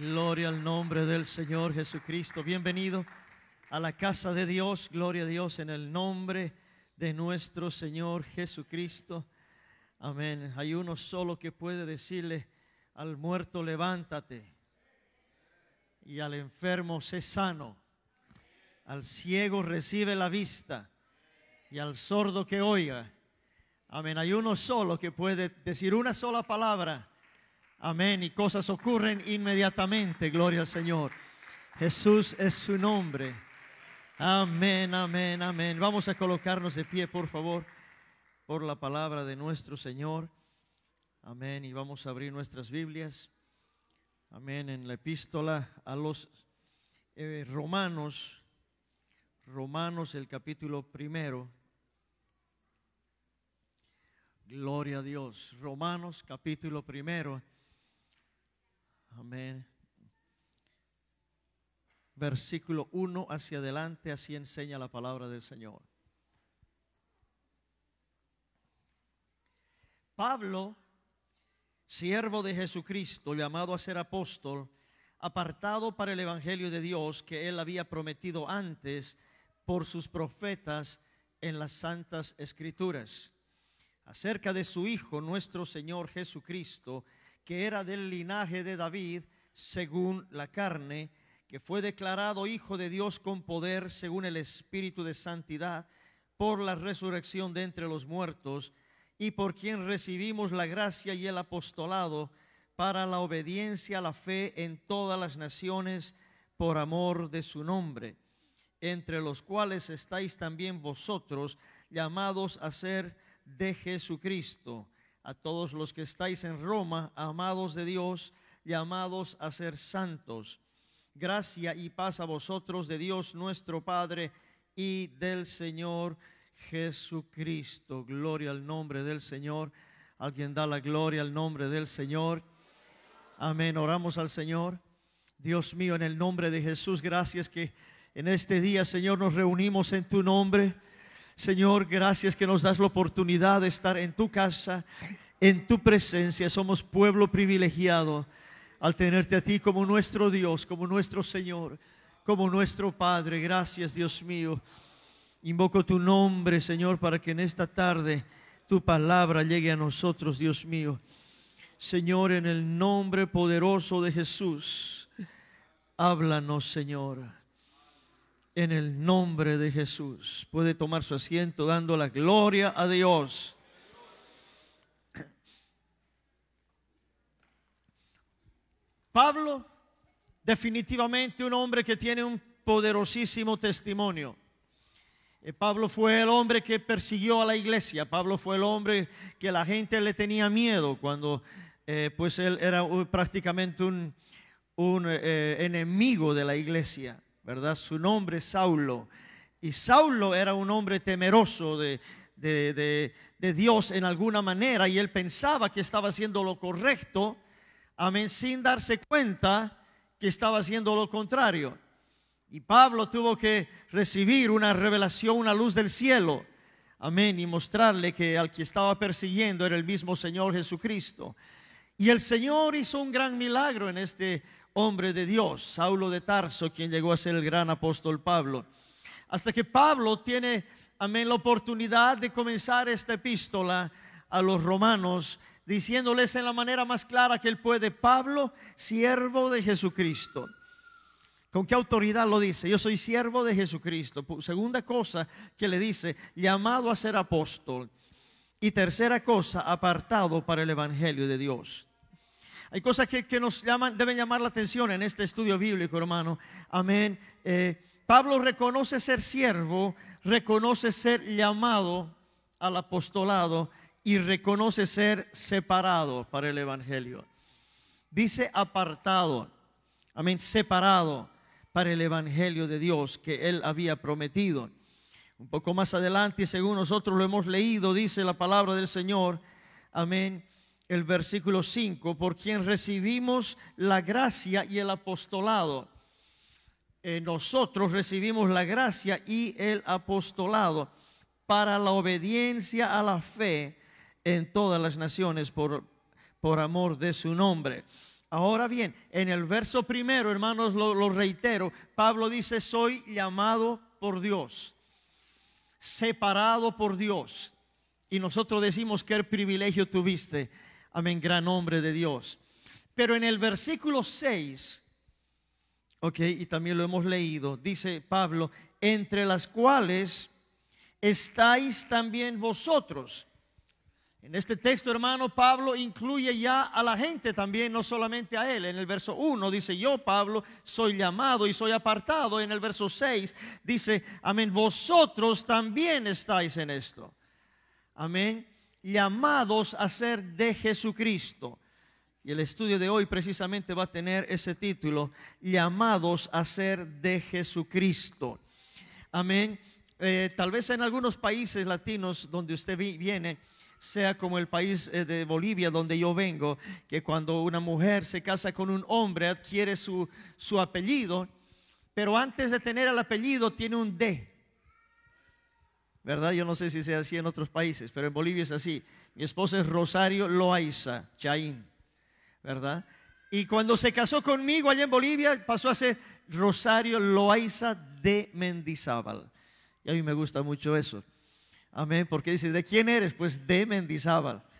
Gloria al nombre del Señor Jesucristo. Bienvenido a la casa de Dios. Gloria a Dios en el nombre de nuestro Señor Jesucristo. Amén. Hay uno solo que puede decirle al muerto levántate y al enfermo sé sano. Al ciego recibe la vista y al sordo que oiga. Amén. Hay uno solo que puede decir una sola palabra Amén. Y cosas ocurren inmediatamente. Gloria al Señor. Jesús es su nombre. Amén, amén, amén. Vamos a colocarnos de pie, por favor, por la palabra de nuestro Señor. Amén. Y vamos a abrir nuestras Biblias. Amén. En la epístola a los eh, Romanos. Romanos, el capítulo primero. Gloria a Dios. Romanos, capítulo primero. Amén. Versículo 1 hacia adelante, así enseña la palabra del Señor. Pablo, siervo de Jesucristo, llamado a ser apóstol, apartado para el Evangelio de Dios que él había prometido antes por sus profetas en las santas escrituras, acerca de su Hijo, nuestro Señor Jesucristo, que era del linaje de David, según la carne, que fue declarado Hijo de Dios con poder, según el Espíritu de Santidad, por la resurrección de entre los muertos, y por quien recibimos la gracia y el apostolado para la obediencia a la fe en todas las naciones, por amor de su nombre, entre los cuales estáis también vosotros, llamados a ser de Jesucristo a todos los que estáis en Roma, amados de Dios, llamados a ser santos. Gracia y paz a vosotros de Dios nuestro Padre y del Señor Jesucristo. Gloria al nombre del Señor. Alguien da la gloria al nombre del Señor. Amén. Oramos al Señor. Dios mío, en el nombre de Jesús, gracias que en este día, Señor, nos reunimos en tu nombre. Señor, gracias que nos das la oportunidad de estar en tu casa, en tu presencia. Somos pueblo privilegiado al tenerte a ti como nuestro Dios, como nuestro Señor, como nuestro Padre. Gracias, Dios mío. Invoco tu nombre, Señor, para que en esta tarde tu palabra llegue a nosotros, Dios mío. Señor, en el nombre poderoso de Jesús, háblanos, Señor en el nombre de Jesús. Puede tomar su asiento dando la gloria a Dios. Pablo, definitivamente un hombre que tiene un poderosísimo testimonio. Eh, Pablo fue el hombre que persiguió a la iglesia, Pablo fue el hombre que la gente le tenía miedo cuando eh, pues él era uh, prácticamente un, eh, enemigo de la iglesia. ¿verdad? Su nombre es Saulo. Y Saulo era un hombre temeroso de, Dios en alguna manera y él pensaba que estaba haciendo lo correcto, amén, sin darse cuenta que estaba haciendo lo contrario. Y Pablo tuvo que recibir una revelación, una luz del cielo, amén, y mostrarle que al que estaba persiguiendo era el mismo Señor Jesucristo. Y el Señor hizo un gran milagro en este hombre de Dios, Saulo de Tarso, quien llegó a ser el gran apóstol Pablo. Hasta que Pablo tiene, amén, la oportunidad de comenzar esta epístola a los romanos, diciéndoles en la manera más clara que él puede, Pablo, siervo de Jesucristo. ¿Con qué autoridad lo dice? Yo soy siervo de Jesucristo. Segunda cosa que le dice, llamado a ser apóstol. Y tercera cosa, apartado para el Evangelio de Dios. Hay cosas que, nos llaman, deben llamar la atención en este estudio bíblico, hermano. Amén. Eh, Pablo reconoce ser siervo, reconoce ser llamado al apostolado y reconoce ser separado para el Evangelio. Dice apartado, amén, separado para el Evangelio de Dios que él había prometido. Un poco más adelante, según nosotros lo hemos leído, dice la palabra del Señor, amén, el versículo 5, por quien recibimos la gracia y el apostolado. Eh, nosotros recibimos la gracia y el apostolado para la obediencia a la fe en todas las naciones por, por amor de su nombre. Ahora bien, en el verso primero, hermanos, lo, lo reitero, Pablo dice, soy llamado por Dios, separado por Dios. Y nosotros decimos, qué privilegio tuviste Amén, gran nombre de Dios. Pero en el versículo 6, ok, y también lo hemos leído, dice Pablo, entre las cuales estáis también vosotros. En este texto, hermano, Pablo incluye ya a la gente también, no solamente a él. En el verso 1 dice, yo, Pablo, soy llamado y soy apartado. En el verso 6 dice, amén, vosotros también estáis en esto. Amén llamados a ser de Jesucristo. Y el estudio de hoy precisamente va a tener ese título, llamados a ser de Jesucristo. Amén. Eh, tal vez en algunos países latinos donde usted viene, sea como el país eh, de Bolivia donde yo vengo, que cuando una mujer se casa con un hombre adquiere su, su apellido, pero antes de tener el apellido tiene un D. ¿verdad? Yo no sé si sea así en otros países, pero en Bolivia es así. Mi esposa es Rosario Loaiza Chaín, ¿verdad? Y cuando se casó conmigo allá en Bolivia, pasó a ser Rosario Loaiza de Mendizábal. Y a mí me gusta mucho eso. Amén, porque dice, ¿de quién eres? Pues de Mendizábal.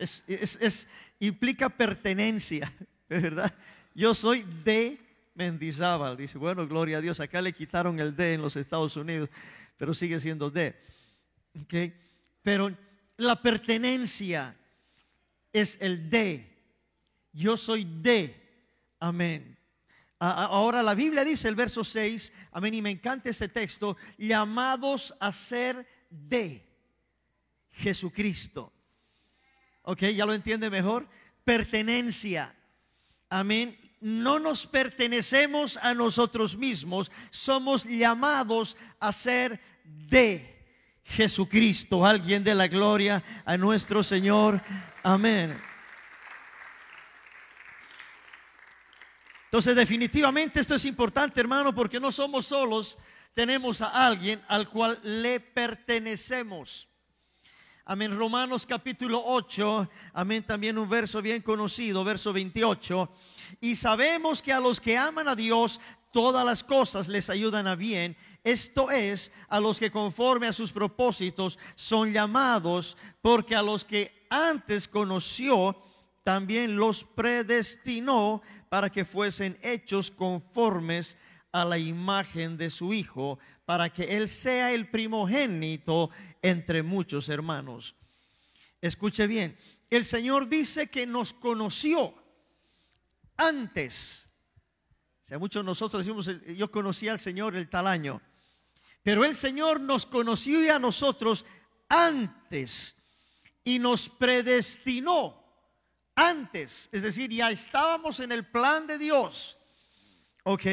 Es, implica pertenencia, ¿verdad? Yo soy de Mendizábal. Dice, bueno, gloria a Dios, acá le quitaron el de en los Estados Unidos pero sigue siendo de. Pero la pertenencia es el de. Yo soy de. Amén. Ahora la Biblia dice el verso 6, amén, y me encanta este texto, llamados a ser de Jesucristo. ¿Ok? ¿Ya lo entiende mejor? Pertenencia. Amén. No nos pertenecemos a nosotros mismos, somos llamados a ser de Jesucristo. Alguien de la gloria a nuestro Señor. Amén. Entonces definitivamente esto es importante, hermano, porque no somos solos, tenemos a alguien al cual le pertenecemos. Amén. Romanos capítulo 8, amén, también un verso bien conocido, verso 28. Y sabemos que a los que aman a Dios, todas las cosas les ayudan a bien, esto es, a los que conforme a sus propósitos son llamados, porque a los que antes conoció, también los predestinó para que fuesen hechos conformes a la imagen de su Hijo, para que Él sea el primogénito entre muchos hermanos. Escuche bien, el Señor dice que nos conoció antes muchos de nosotros decimos, eh, eh, yo conocí al Señor el tal año, pero el Señor nos conoció y a nosotros antes y nos predestinó antes, es decir, ya estábamos en el plan de Dios. ¿Ok?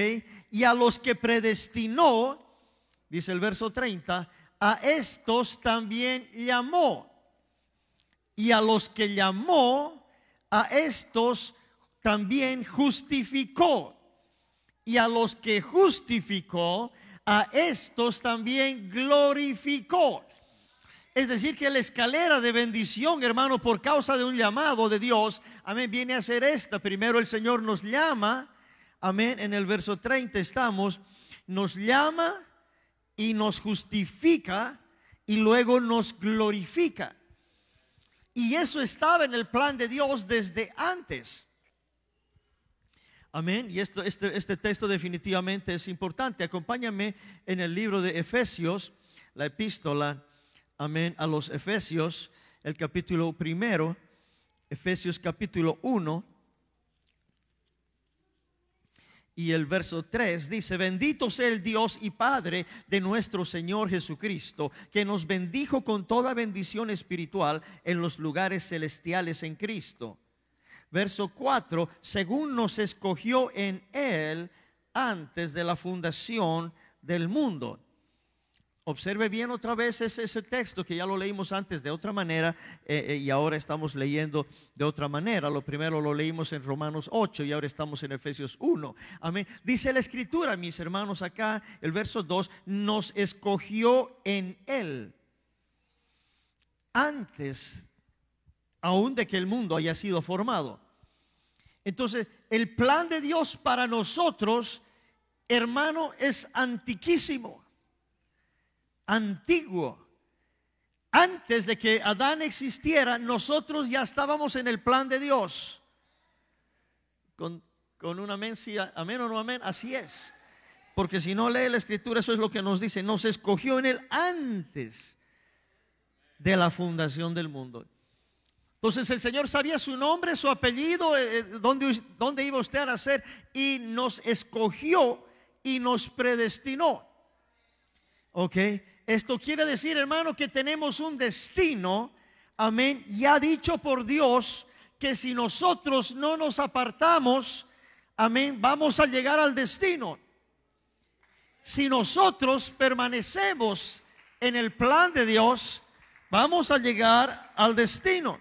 Y a los que predestinó, dice el verso 30, a estos también llamó. Y a los que llamó, a estos también justificó y a los que justificó, a estos también glorificó. Es decir, que la escalera de bendición, hermano, por causa de un llamado de Dios, amén, viene a ser esta. Primero el Señor nos llama, amén, en el verso 30 estamos, nos llama y nos justifica y luego nos glorifica. Y eso estaba en el plan de Dios desde antes. Amén. Y esto, este, este texto definitivamente es importante. Acompáñame en el libro de Efesios, la epístola, amén, a los Efesios, el capítulo primero, Efesios capítulo 1. Y el verso 3 dice, bendito sea el Dios y Padre de nuestro Señor Jesucristo, que nos bendijo con toda bendición espiritual en los lugares celestiales en Cristo verso 4, según nos escogió en Él antes de la fundación del mundo. Observe bien otra vez ese, texto que ya lo leímos antes de otra manera eh, eh, y ahora estamos leyendo de otra manera. Lo primero lo leímos en Romanos 8 y ahora estamos en Efesios 1. Amén. Dice la escritura, mis hermanos, acá el verso 2, nos escogió en Él antes aún de que el mundo haya sido formado. Entonces, el plan de Dios para nosotros, hermano, es antiquísimo, antiguo. Antes de que Adán existiera, nosotros ya estábamos en el plan de Dios. Con, con un amén, amén o no amén, así es. Porque si no lee la escritura, eso es lo que nos dice. Nos escogió en él antes de la fundación del mundo. Entonces el Señor sabía su nombre, su apellido, eh, eh, dónde, dónde iba usted a nacer y nos escogió y nos predestinó. ¿Ok? Esto quiere decir, hermano, que tenemos un destino, amén, ya dicho por Dios, que si nosotros no nos apartamos, amén, vamos a llegar al destino. Si nosotros permanecemos en el plan de Dios, vamos a llegar al destino.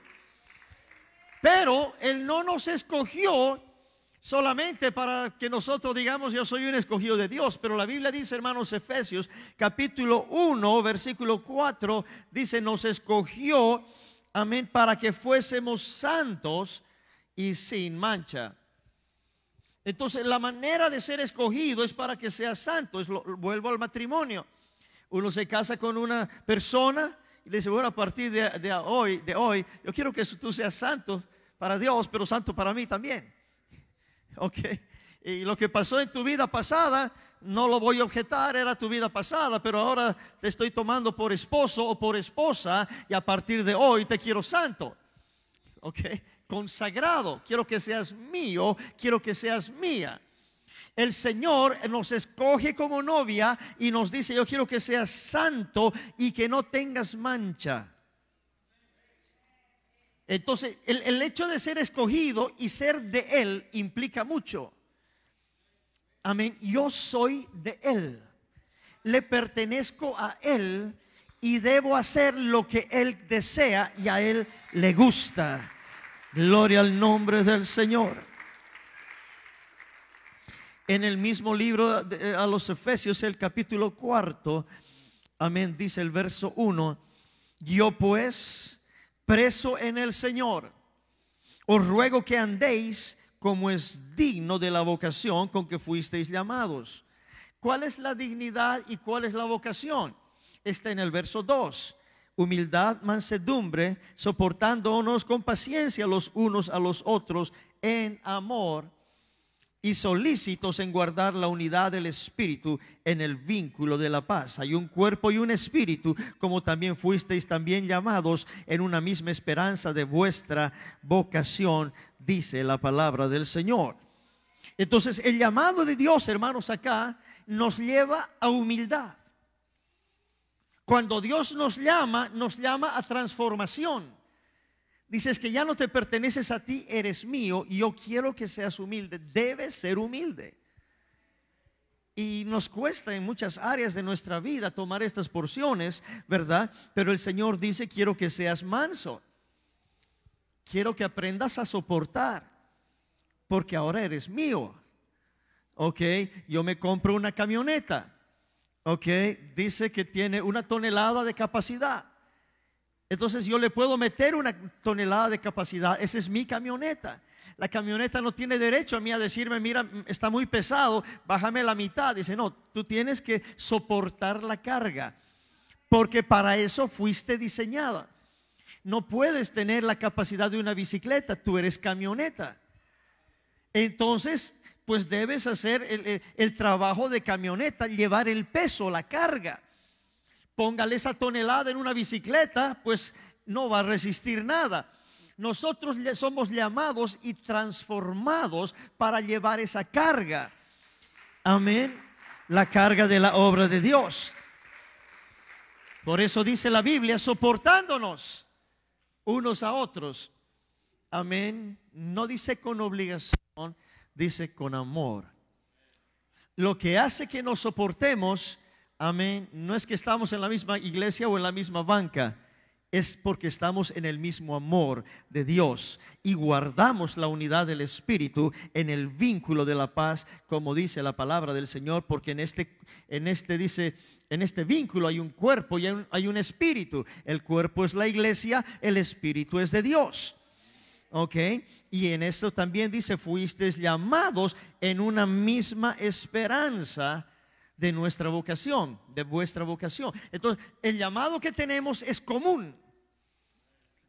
Pero Él no nos escogió solamente para que nosotros digamos, yo soy un escogido de Dios. Pero la Biblia dice, hermanos Efesios, capítulo 1, versículo 4, dice, nos escogió, amén, para que fuésemos santos y sin mancha. Entonces, la manera de ser escogido es para que sea santo. vuelvo al matrimonio. Uno se casa con una persona y le dice, bueno, a partir de, de, hoy, de hoy, yo quiero que tú seas santo para Dios, pero santo para mí también. Ok. Y lo que pasó en tu vida pasada, no lo voy a objetar, era tu vida pasada, pero ahora te estoy tomando por esposo o por esposa y a partir de hoy te quiero santo. ¿Ok? Consagrado. Quiero que seas mío, quiero que seas mía. El Señor nos escoge como novia y nos dice, yo quiero que seas santo y que no tengas mancha. Entonces, el, hecho de ser escogido y ser de Él implica mucho. Amén. Yo soy de Él. Le pertenezco a Él y debo hacer lo que Él desea y a Él le gusta. Gloria al nombre del Señor. En el mismo libro eh, a los Efesios, el capítulo cuarto, amén, dice el verso 1, yo pues preso en el Señor. Os ruego que andéis como es digno de la vocación con que fuisteis llamados. ¿Cuál es la dignidad y cuál es la vocación? Está en el verso 2. Humildad, mansedumbre, soportándonos con paciencia los unos a los otros en amor y solícitos en guardar la unidad del Espíritu en el vínculo de la paz. Hay un cuerpo y un espíritu, como también fuisteis también llamados en una misma esperanza de vuestra vocación, dice la palabra del Señor. Entonces el llamado de Dios, hermanos, acá nos lleva a humildad. Cuando Dios nos llama, nos llama a transformación. Dices que ya no te perteneces a ti, eres mío yo quiero que seas humilde. Debes ser humilde. Y nos cuesta en muchas áreas de nuestra vida tomar estas porciones, ¿verdad? Pero el Señor dice, quiero que seas manso. Quiero que aprendas a soportar, porque ahora eres mío. ¿Ok? Yo me compro una camioneta. ¿Ok? Dice que tiene una tonelada de capacidad. Entonces yo le puedo meter una tonelada de capacidad. Esa es mi camioneta. La camioneta no tiene derecho a mí a decirme, mira, mm, está muy pesado, bájame la mitad. Dice, no, tú tienes que soportar la carga, porque para eso fuiste diseñada. No puedes tener la capacidad de una bicicleta, tú eres camioneta. Entonces, pues debes hacer el, trabajo de camioneta, llevar el peso, la carga póngale esa tonelada en una bicicleta, pues no va a resistir nada. Nosotros somos llamados y transformados para llevar esa carga. Amén. La carga de la obra de Dios. Por eso dice la Biblia, soportándonos unos a otros. Amén. No dice con obligación, dice con amor. Lo que hace que nos soportemos Amén. No es que estamos en la misma iglesia o en la misma banca, es porque estamos en el mismo amor de Dios y guardamos la unidad del Espíritu en el vínculo de la paz, como dice la palabra del Señor, porque en este, en este dice, en este vínculo hay un cuerpo y hay un, espíritu. El cuerpo es la iglesia, el espíritu es de Dios. ¿Ok? Y en esto también dice, fuisteis llamados en una misma esperanza de nuestra vocación, de vuestra vocación. Entonces, el llamado que tenemos es común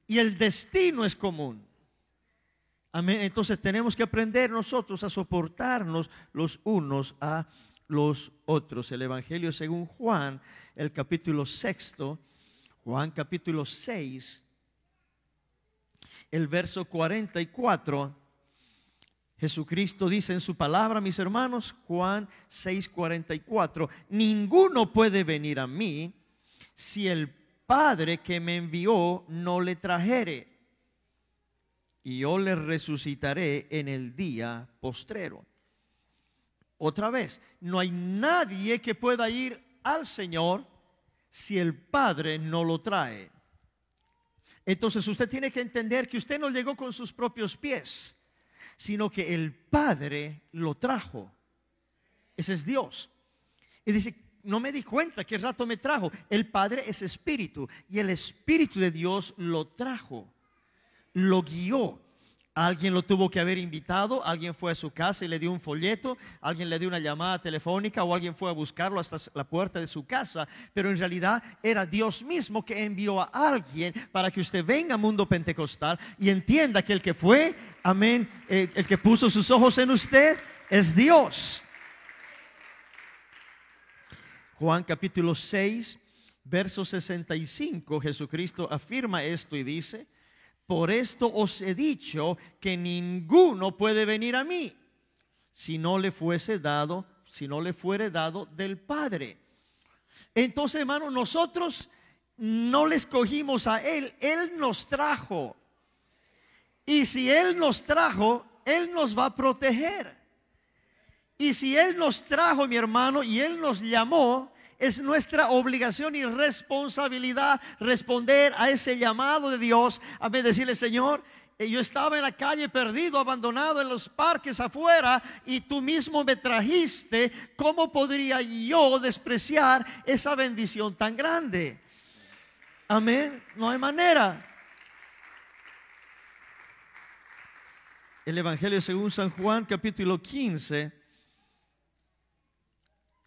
y el destino es común. Amén. Entonces tenemos que aprender nosotros a soportarnos los unos a los otros. El Evangelio según Juan, el capítulo sexto, Juan capítulo 6, el verso 44 Jesucristo dice en su palabra, mis hermanos, Juan 6:44, ninguno puede venir a mí si el Padre que me envió no le trajere. Y yo le resucitaré en el día postrero. Otra vez, no hay nadie que pueda ir al Señor si el Padre no lo trae. Entonces usted tiene que entender que usted no llegó con sus propios pies sino que el Padre lo trajo. Ese es Dios. Y dice, no me di cuenta qué rato me trajo. El Padre es Espíritu y el Espíritu de Dios lo trajo, lo guió. Alguien lo tuvo que haber invitado, alguien fue a su casa y le dio un folleto, alguien le dio una llamada telefónica o alguien fue a buscarlo hasta la puerta de su casa, pero en realidad era Dios mismo que envió a alguien para que usted venga al mundo pentecostal y entienda que el que fue, amén, eh, el que puso sus ojos en usted es Dios. Juan capítulo 6, verso 65, Jesucristo afirma esto y dice, por esto os he dicho que ninguno puede venir a mí si no le fuese dado, si no le fuere dado del Padre. Entonces, hermano, nosotros no le escogimos a Él, Él nos trajo. Y si Él nos trajo, Él nos va a proteger. Y si Él nos trajo, mi hermano, y Él nos llamó, es nuestra obligación y responsabilidad responder a ese llamado de Dios. A decirle, Señor, eh, yo estaba en la calle perdido, abandonado en los parques afuera y tú mismo me trajiste. ¿Cómo podría yo despreciar esa bendición tan grande? Amén. No hay manera. El Evangelio según San Juan capítulo 15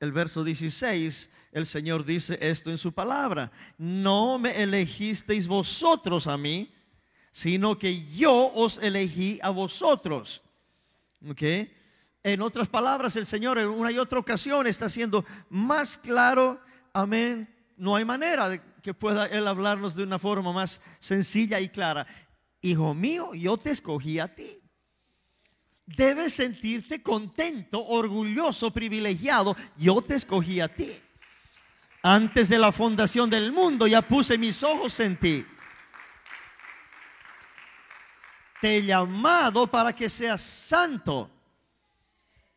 el verso 16, el Señor dice esto en su palabra, no me elegisteis vosotros a mí, sino que yo os elegí a vosotros. ¿Okay? En otras palabras, el Señor en una y otra ocasión está haciendo más claro, amén, no hay manera de que pueda Él hablarnos de una forma más sencilla y clara. Hijo mío, yo te escogí a ti debes sentirte contento, orgulloso, privilegiado. Yo te escogí a ti. Antes de la fundación del mundo ya puse mis ojos en ti. Te he llamado para que seas santo,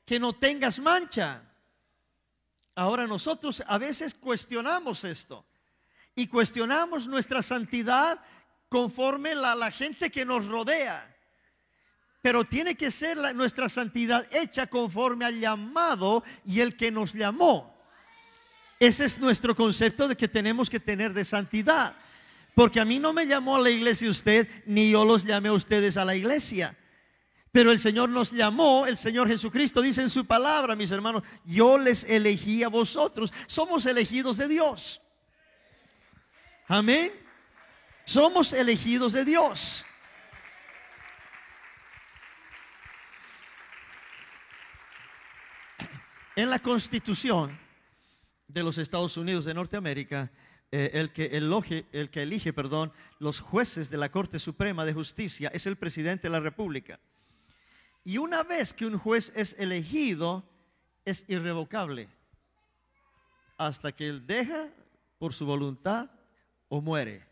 que no tengas mancha. Ahora nosotros a veces cuestionamos esto y cuestionamos nuestra santidad conforme a la, la gente que nos rodea pero tiene que ser nuestra santidad hecha conforme al llamado y el que nos llamó. Ese es nuestro concepto de que tenemos que tener de santidad. Porque a mí no me llamó a la iglesia usted, ni yo los llamé a ustedes a la iglesia. Pero el Señor nos llamó, el Señor Jesucristo dice en su palabra, mis hermanos, yo les elegí a vosotros. Somos elegidos de Dios. Amén. Somos elegidos de Dios. en la Constitución de los Estados Unidos de Norteamérica, eh, el, que eloge, el que elige perdón, los jueces de la Corte Suprema de Justicia es el presidente de la República. Y una vez que un juez es elegido, es irrevocable hasta que él deja por su voluntad o muere.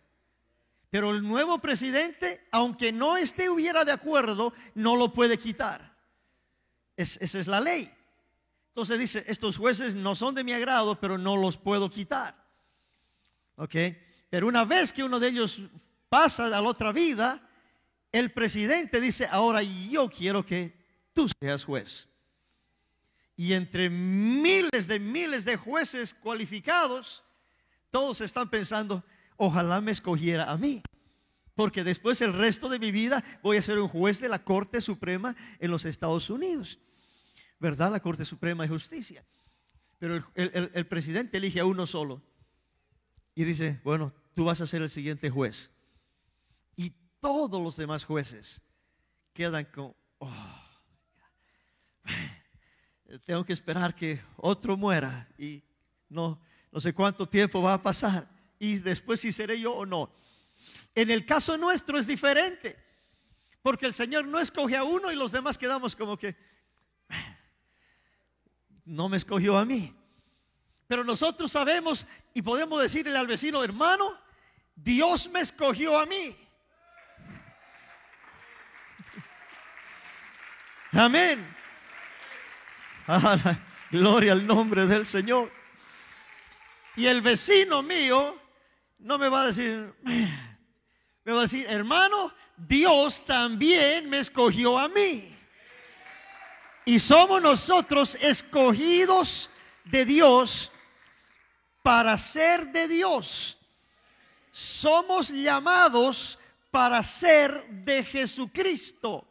Pero el nuevo presidente, aunque no esté hubiera de acuerdo, no lo puede quitar. esa es la ley. Entonces dice, estos jueces no son de mi agrado, pero no los puedo quitar. ¿Ok? Pero una vez que uno de ellos pasa a la otra vida, el presidente dice, ahora yo quiero que tú seas juez. Y entre miles de miles de jueces cualificados, todos están pensando, ojalá me escogiera a mí. Porque después el resto de mi vida voy a ser un juez de la Corte Suprema en los Estados Unidos. ¿verdad? La Corte Suprema de Justicia. Pero el, presidente elige a uno solo y dice, bueno, tú vas a ser el siguiente juez. Y todos los demás jueces quedan con, oh, tengo que esperar que otro muera y no, no sé cuánto tiempo va a pasar y después si seré yo o no. En el caso nuestro es diferente, porque el Señor no escoge a uno y los demás quedamos como que, no me escogió a mí. Pero nosotros sabemos y podemos decirle al vecino, hermano, Dios me escogió a mí. Amén. gloria al nombre del Señor. Y el vecino mío no me va a decir, me va a decir, hermano, Dios también me escogió a mí. Y somos nosotros escogidos de Dios para ser de Dios. Somos llamados para ser de Jesucristo.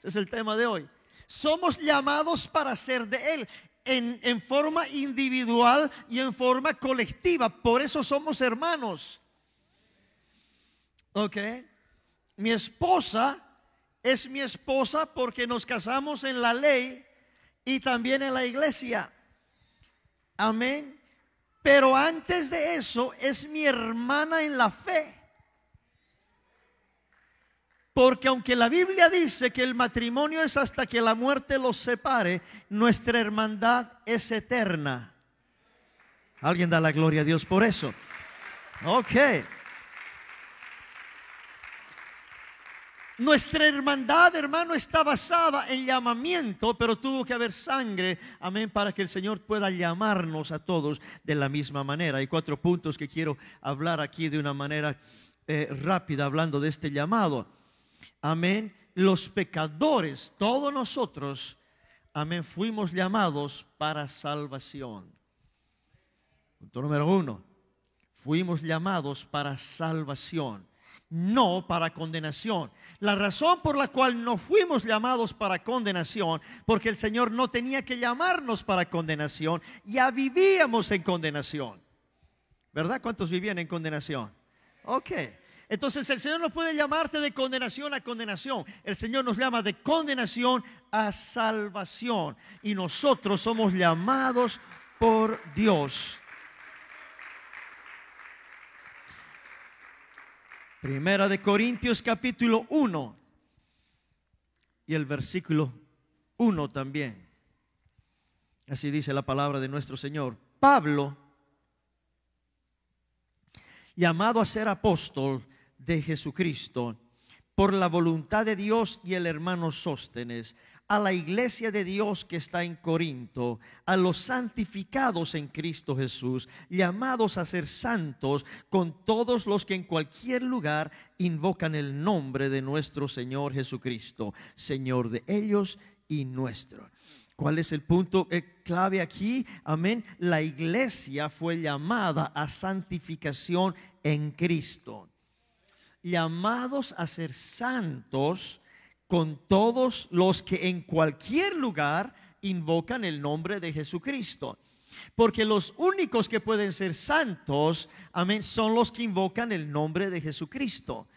Ese es el tema de hoy. Somos llamados para ser de Él. En, en, forma individual y en forma colectiva. Por eso somos hermanos. Ok. Mi esposa es mi esposa porque nos casamos en la ley y también en la iglesia. Amén. Pero antes de eso es mi hermana en la fe. Porque aunque la Biblia dice que el matrimonio es hasta que la muerte los separe, nuestra hermandad es eterna. Alguien da la gloria a Dios por eso. Ok. Nuestra hermandad, hermano, está basada en llamamiento, pero tuvo que haber sangre, amén, para que el Señor pueda llamarnos a todos de la misma manera. Hay cuatro puntos que quiero hablar aquí de una manera eh, rápida, hablando de este llamado. Amén. Los pecadores, todos nosotros, amén, fuimos llamados para salvación. Punto número uno, fuimos llamados para salvación no para condenación. La razón por la cual no fuimos llamados para condenación, porque el Señor no tenía que llamarnos para condenación, ya vivíamos en condenación. ¿Verdad? ¿Cuántos vivían en condenación? Ok. Entonces el Señor no puede llamarte de condenación a condenación. El Señor nos llama de condenación a salvación. Y nosotros somos llamados por Dios Primera de Corintios capítulo 1 y el versículo 1 también. Así dice la palabra de nuestro Señor. Pablo, llamado a ser apóstol de Jesucristo, por la voluntad de Dios y el hermano Sóstenes, a la iglesia de Dios que está en Corinto, a los santificados en Cristo Jesús, llamados a ser santos con todos los que en cualquier lugar invocan el nombre de nuestro Señor Jesucristo, Señor de ellos y nuestro. ¿Cuál es el punto eh, clave aquí? Amén. La iglesia fue llamada a santificación en Cristo. Llamados a ser santos con todos los que en cualquier lugar invocan el nombre de Jesucristo. Porque los únicos que pueden ser santos, amén, son los que invocan el nombre de Jesucristo.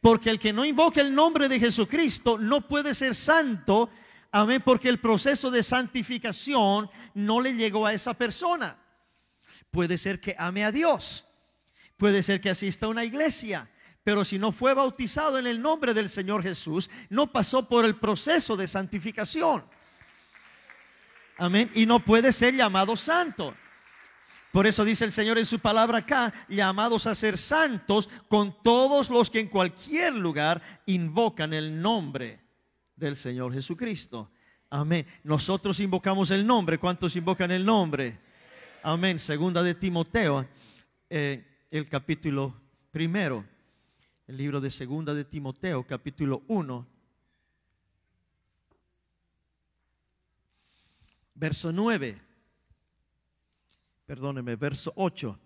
Porque el que no invoca el nombre de Jesucristo no puede ser santo, amén, porque el proceso de santificación no le llegó a esa persona. Puede ser que ame a Dios, puede ser que asista a una iglesia, pero si no fue bautizado en el nombre del Señor Jesús, no pasó por el proceso de santificación. Amén. Y no puede ser llamado santo. Por eso dice el Señor en su palabra acá, llamados a ser santos con todos los que en cualquier lugar invocan el nombre del Señor Jesucristo. Amén. Nosotros invocamos el nombre. ¿Cuántos invocan el nombre? Amén. Segunda de Timoteo, eh, el capítulo primero el libro de Segunda de Timoteo, capítulo 1, verso 9, perdóneme, verso 8.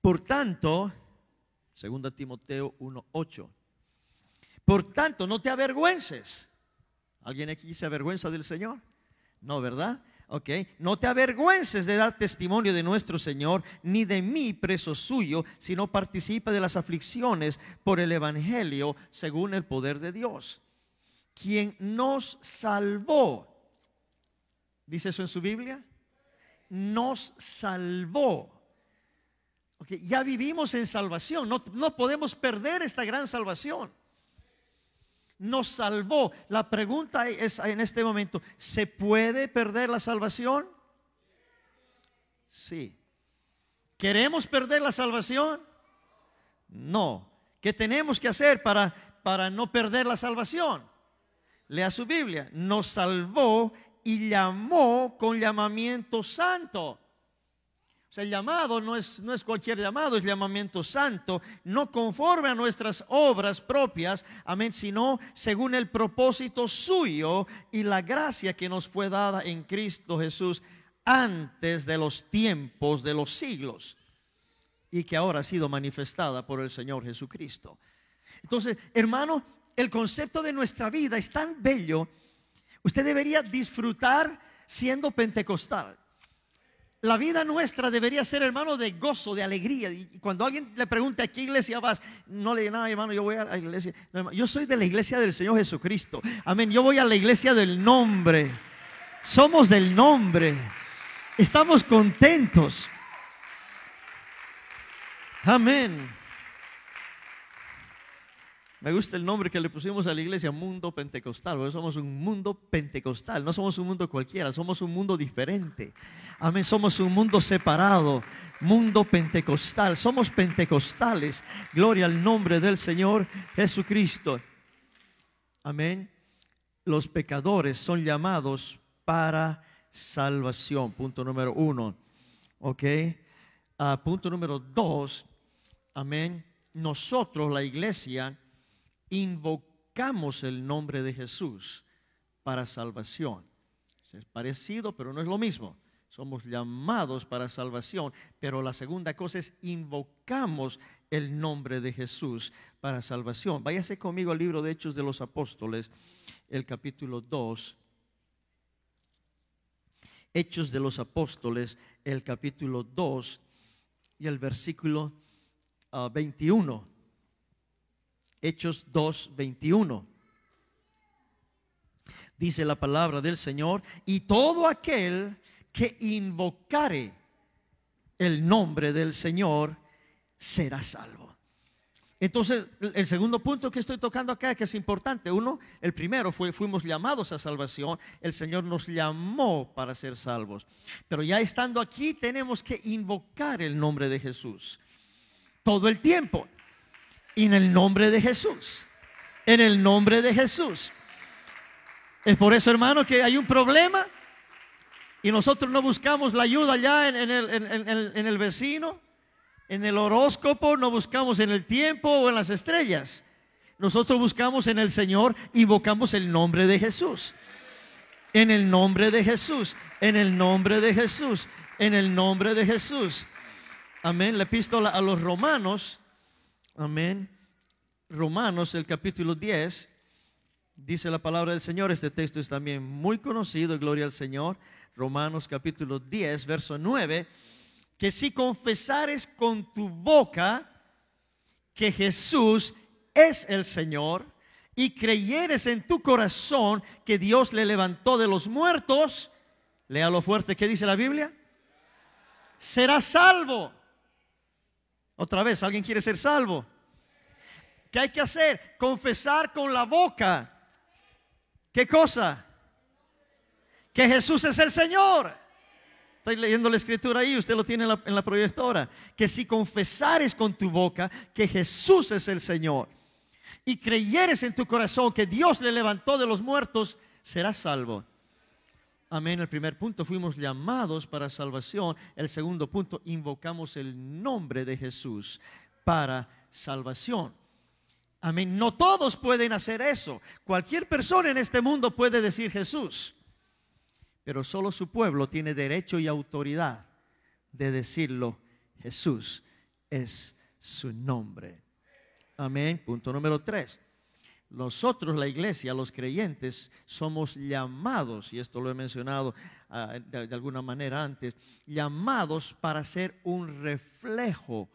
Por tanto, Segunda Timoteo 1, 8. Por tanto, no te avergüences. ¿Alguien aquí se avergüenza del Señor? No, ¿verdad? No te avergüences de dar testimonio de nuestro Señor, ni de mí, preso suyo, sino participa de las aflicciones por el Evangelio según el poder de Dios, quien nos salvó. ¿Dice eso en su Biblia? Nos salvó. Okay, ya vivimos en salvación, no, no podemos perder esta gran salvación nos salvó. La pregunta es en este momento, ¿se puede perder la salvación? Sí. ¿Queremos perder la salvación? No. ¿Qué tenemos que hacer para, para no perder la salvación? Lea su Biblia. Nos salvó y llamó con llamamiento santo el llamado no es, no es cualquier llamado, es llamamiento santo, no conforme a nuestras obras propias, amén, sino según el propósito suyo y la gracia que nos fue dada en Cristo Jesús antes de los tiempos de los siglos y que ahora ha sido manifestada por el Señor Jesucristo. Entonces, hermano, el concepto de nuestra vida es tan bello, usted debería disfrutar siendo pentecostal. La vida nuestra debería ser, hermano, de gozo, de alegría. Y cuando alguien le pregunte a qué iglesia vas, no le diga, nada, hermano, yo voy a la iglesia. yo soy de la iglesia del Señor Jesucristo. Amén. Yo voy a la iglesia del nombre. Somos del nombre. Estamos contentos. Amén. Me gusta el nombre que le pusimos a la iglesia, mundo pentecostal, porque somos un mundo pentecostal, no somos un mundo cualquiera, somos un mundo diferente. Amén, somos un mundo separado, mundo pentecostal, somos pentecostales. Gloria al nombre del Señor Jesucristo. Amén. Los pecadores son llamados para salvación, punto número uno. ¿Ok? Ah, punto número dos, amén. Nosotros, la iglesia, invocamos el nombre de Jesús para salvación. Es parecido, pero no es lo mismo. Somos llamados para salvación, pero la segunda cosa es invocamos el nombre de Jesús para salvación. Váyase conmigo al libro de Hechos de los Apóstoles, el capítulo 2. Hechos de los Apóstoles, el capítulo 2 y el versículo 21. Ah, Hechos 21 Dice la palabra del Señor, y todo aquel que invocare el nombre del Señor será salvo. Entonces, el segundo punto que estoy tocando acá, que es importante, uno, el primero fue, fuimos llamados a salvación, el Señor nos llamó para ser salvos, pero ya estando aquí tenemos que invocar el nombre de Jesús todo el tiempo. Y en el nombre de Jesús. En el nombre de Jesús. Es por eso, hermano, que hay un problema y nosotros no buscamos la ayuda allá en, el, en, en, el, vecino, en el horóscopo, no buscamos en el tiempo o en las estrellas. Nosotros buscamos en el Señor, invocamos el nombre de Jesús. En el nombre de Jesús, en el nombre de Jesús, en el nombre de Jesús. Amén. La epístola a los romanos, Amén. Romanos, el capítulo 10, dice la palabra del Señor. Este texto es también muy conocido, gloria al Señor. Romanos, capítulo 10, verso 9. Que si confesares con tu boca que Jesús es el Señor y creyeres en tu corazón que Dios le levantó de los muertos, lea lo fuerte que dice la Biblia, será salvo. Otra vez, ¿alguien quiere ser salvo? ¿Qué hay que hacer? Confesar con la boca. ¿Qué cosa? Que Jesús es el Señor. Estoy leyendo la escritura ahí, usted lo tiene en la, proyectora. Que si confesares con tu boca que Jesús es el Señor y creyeres en tu corazón que Dios le levantó de los muertos, serás salvo. Amén. El primer punto, fuimos llamados para salvación. El segundo punto, invocamos el nombre de Jesús para salvación. Amén. No todos pueden hacer eso. Cualquier persona en este mundo puede decir Jesús. Pero solo su pueblo tiene derecho y autoridad de decirlo. Jesús es su nombre. Amén. Punto número tres. Nosotros, la iglesia, los creyentes, somos llamados, y esto lo he mencionado ah, de, alguna manera antes, llamados para ser un reflejo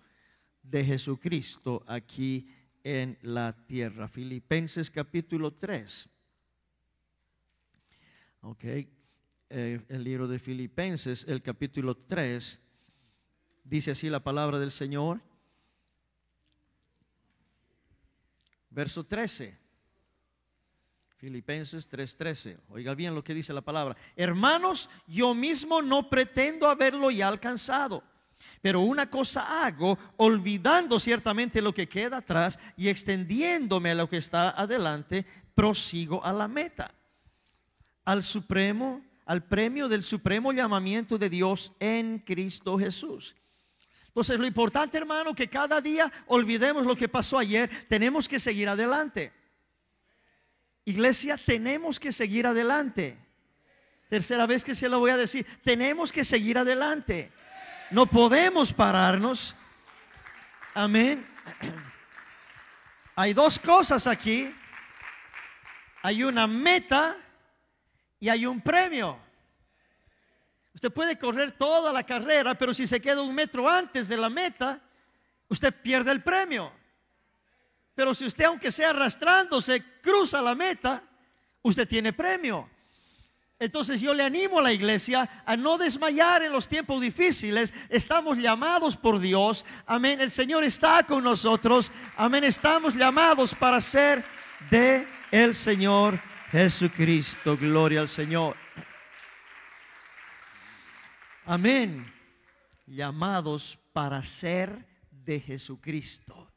de Jesucristo aquí en la tierra. Filipenses capítulo 3. Ok, eh, el libro de Filipenses, el capítulo 3, dice así la palabra del Señor. Verso 13. Filipenses 3:13. Oiga bien lo que dice la palabra. Hermanos, yo mismo no pretendo haberlo ya alcanzado. Pero una cosa hago, olvidando ciertamente lo que queda atrás y extendiéndome a lo que está adelante, prosigo a la meta, al supremo, al premio del supremo llamamiento de Dios en Cristo Jesús. Entonces lo importante, hermano, que cada día olvidemos lo que pasó ayer, tenemos que seguir adelante. Iglesia, tenemos que seguir adelante. Tercera vez que se lo voy a decir, tenemos que seguir adelante. No podemos pararnos. Amén. Hay dos cosas aquí. Hay una meta y hay un premio. Usted puede correr toda la carrera, pero si se queda un metro antes de la meta, usted pierde el premio. Pero si usted, aunque sea arrastrándose, cruza la meta, usted tiene premio. Entonces yo le animo a la iglesia a no desmayar en los tiempos difíciles. Estamos llamados por Dios. Amén. El Señor está con nosotros. Amén. Estamos llamados para ser de el Señor Jesucristo. Gloria al Señor. Amén. Llamados para ser de Jesucristo.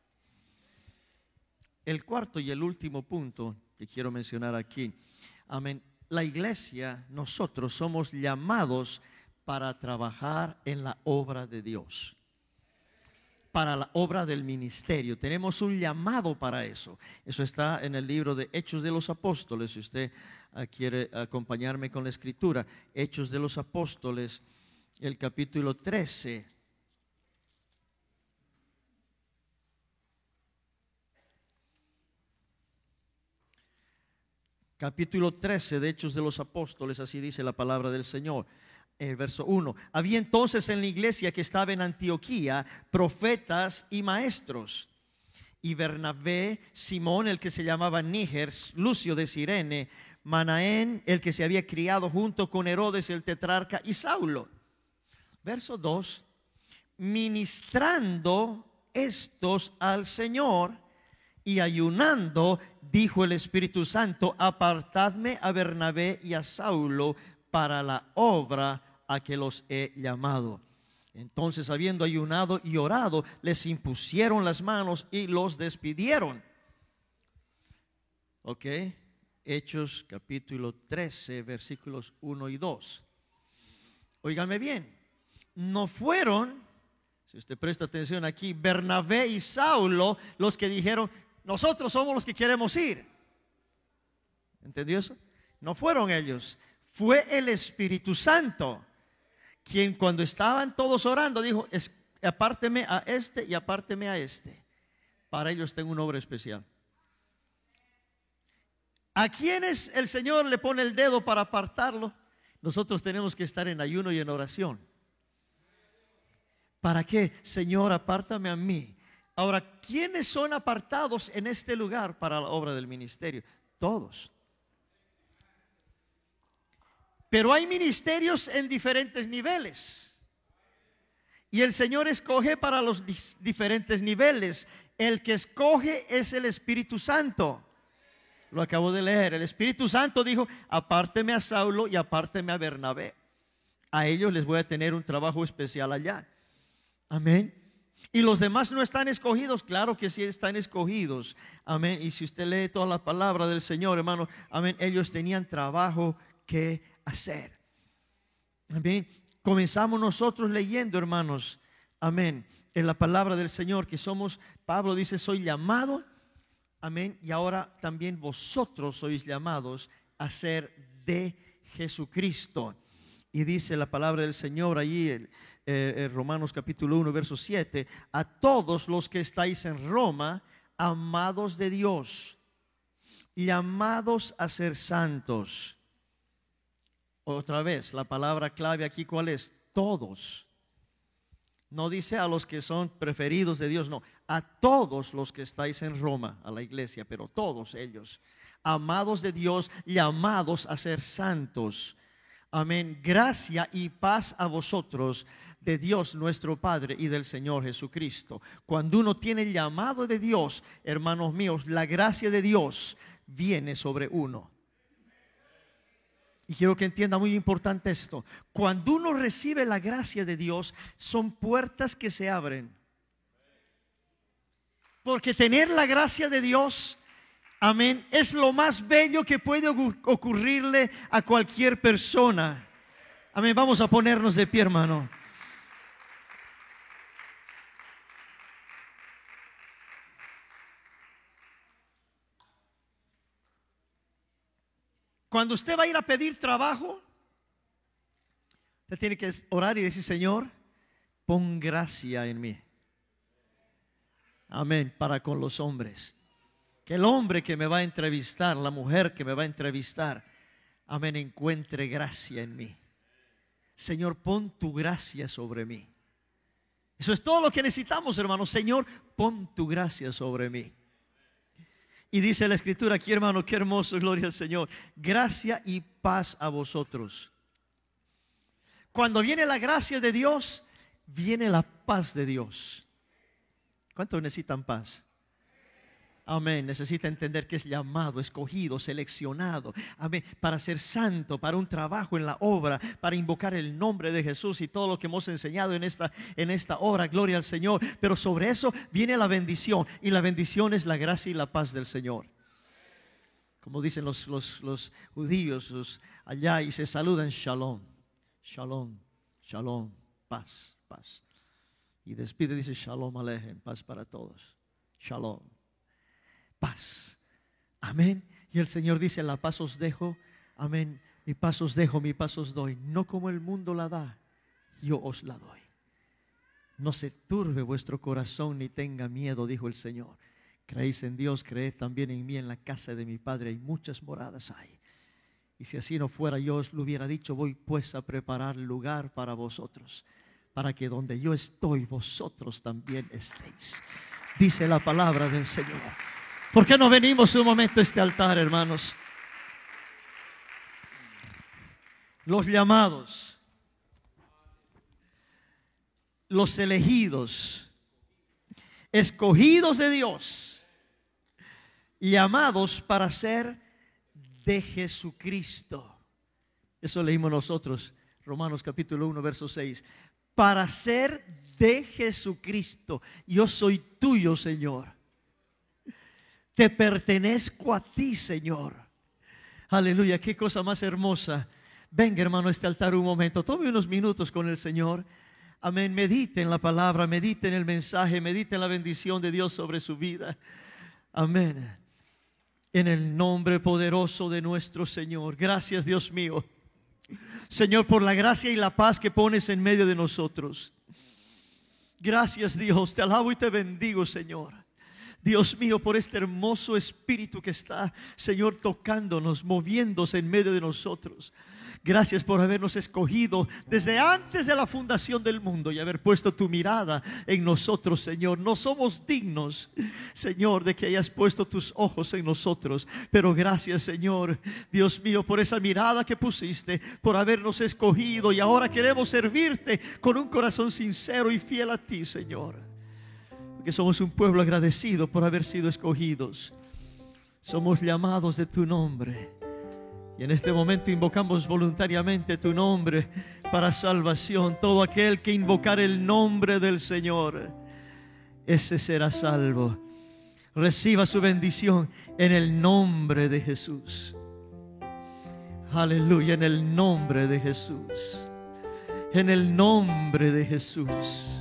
El cuarto y el último punto que quiero mencionar aquí. Amén. La iglesia, nosotros somos llamados para trabajar en la obra de Dios para la obra del ministerio. Tenemos un llamado para eso. Eso está en el libro de Hechos de los Apóstoles, si usted ah, quiere acompañarme con la escritura. Hechos de los Apóstoles, el capítulo 13. capítulo 13 de Hechos de los Apóstoles, así dice la palabra del Señor. Eh, verso 1. Había entonces en la iglesia que estaba en Antioquía profetas y maestros. Y Bernabé, Simón, el que se llamaba Níger, Lucio de Sirene, Manaén, el que se había criado junto con Herodes el tetrarca, y Saulo. Verso 2. Ministrando estos al Señor y ayunando dijo el Espíritu Santo, apartadme a Bernabé y a Saulo para la obra a que los he llamado. Entonces, habiendo ayunado y orado, les impusieron las manos y los despidieron. ¿Ok? Hechos capítulo 13, versículos 1 y 2. Óigame bien, no fueron, si usted presta atención aquí, Bernabé y Saulo los que dijeron, nosotros somos los que queremos ir. ¿Entendió eso? No fueron ellos. Fue el Espíritu Santo quien cuando estaban todos orando dijo, apárteme a este y apárteme a este. Para ellos tengo un obra especial. ¿A quienes el Señor le pone el dedo para apartarlo? Nosotros tenemos que estar en ayuno y en oración. ¿Para qué? Señor, apártame a mí Ahora, ¿quiénes son apartados en este lugar para la obra del ministerio? Todos. Pero hay ministerios en diferentes niveles. Y el Señor escoge para los diferentes niveles. El que escoge es el Espíritu Santo. Lo acabo de leer. El Espíritu Santo dijo, apárteme a Saulo y apárteme a Bernabé. A ellos les voy a tener un trabajo especial allá. Amén. Y los demás no están escogidos, claro que sí están escogidos. Amén. Y si usted lee toda la palabra del Señor, hermano, amén, ellos tenían trabajo que hacer. Amén. Comenzamos nosotros leyendo, hermanos. Amén. En la palabra del Señor que somos, Pablo dice, soy llamado. Amén. Y ahora también vosotros sois llamados a ser de Jesucristo. Y dice la palabra del Señor allí, eh, en Romanos capítulo 1, verso 7, a todos los que estáis en Roma, amados de Dios, llamados a ser santos. Otra vez, la palabra clave aquí, ¿cuál es? Todos. No dice a los que son preferidos de Dios, no, a todos los que estáis en Roma, a la iglesia, pero todos ellos, amados de Dios, llamados a ser santos Amén. Gracia y paz a vosotros de Dios nuestro Padre y del Señor Jesucristo. Cuando uno tiene el llamado de Dios, hermanos míos, la gracia de Dios viene sobre uno. Y quiero que entienda muy importante esto. Cuando uno recibe la gracia de Dios, son puertas que se abren. Porque tener la gracia de Dios Amén. Es lo más bello que puede ocurrirle a cualquier persona. Amén. Vamos a ponernos de pie, hermano. Cuando usted va a ir a pedir trabajo, usted tiene que orar y decir, Señor, pon gracia en mí. Amén, para con los hombres. Que el hombre que me va a entrevistar, la mujer que me va a entrevistar, amén, encuentre gracia en mí. Señor, pon tu gracia sobre mí. Eso es todo lo que necesitamos, hermano. Señor, pon tu gracia sobre mí. Y dice la escritura aquí, hermano, qué hermoso, gloria al Señor. Gracia y paz a vosotros. Cuando viene la gracia de Dios, viene la paz de Dios. ¿Cuántos necesitan paz? Amén. Necesita entender que es llamado, escogido, seleccionado. Amén. Para ser santo, para un trabajo en la obra, para invocar el nombre de Jesús y todo lo que hemos enseñado en esta, en esta obra. Gloria al Señor. Pero sobre eso viene la bendición. Y la bendición es la gracia y la paz del Señor. Como dicen los, judíos allá y se saludan, shalom, shalom, shalom, paz, paz. Y despide, dice, shalom alejen, paz para todos. Shalom paz. Amén. Y el Señor dice, la paz os dejo, amén, mi paz os dejo, mi paz os doy. No como el mundo la da, yo os la doy. No se turbe vuestro corazón ni tenga miedo, dijo el Señor. Creéis en Dios, creed también en mí, en la casa de mi Padre hay muchas moradas hay. Y si así no fuera, yo os lo hubiera dicho, voy pues a preparar lugar para vosotros, para que donde yo estoy, vosotros también estéis. Dice la palabra del Señor. ¿Por qué no venimos un momento a este altar, hermanos? Los llamados, los elegidos, escogidos de Dios, llamados para ser de Jesucristo. Eso leímos nosotros, Romanos capítulo 1, verso 6. Para ser de Jesucristo, yo soy tuyo, Señor. Te pertenezco a ti, Señor. Aleluya, qué cosa más hermosa. Venga, hermano, a este altar un momento. Tome unos minutos con el Señor. Amén. Medite en la palabra, medite en el mensaje, medite en la bendición de Dios sobre su vida. Amén. En el nombre poderoso de nuestro Señor. Gracias, Dios mío. Señor, por la gracia y la paz que pones en medio de nosotros. Gracias, Dios. Te alabo y te bendigo, Señor. Dios mío, por este hermoso espíritu que está, Señor, tocándonos, moviéndose en medio de nosotros. Gracias por habernos escogido desde antes de la fundación del mundo y haber puesto tu mirada en nosotros, Señor. No somos dignos, Señor, de que hayas puesto tus ojos en nosotros. Pero gracias, Señor, Dios mío, por esa mirada que pusiste, por habernos escogido y ahora queremos servirte con un corazón sincero y fiel a ti, Señor. Que somos un pueblo agradecido por haber sido escogidos. Somos llamados de tu nombre. Y en este momento invocamos voluntariamente tu nombre para salvación. Todo aquel que invocar el nombre del Señor, ese será salvo. Reciba su bendición en el nombre de Jesús. Aleluya, en el nombre de Jesús. En el nombre de Jesús.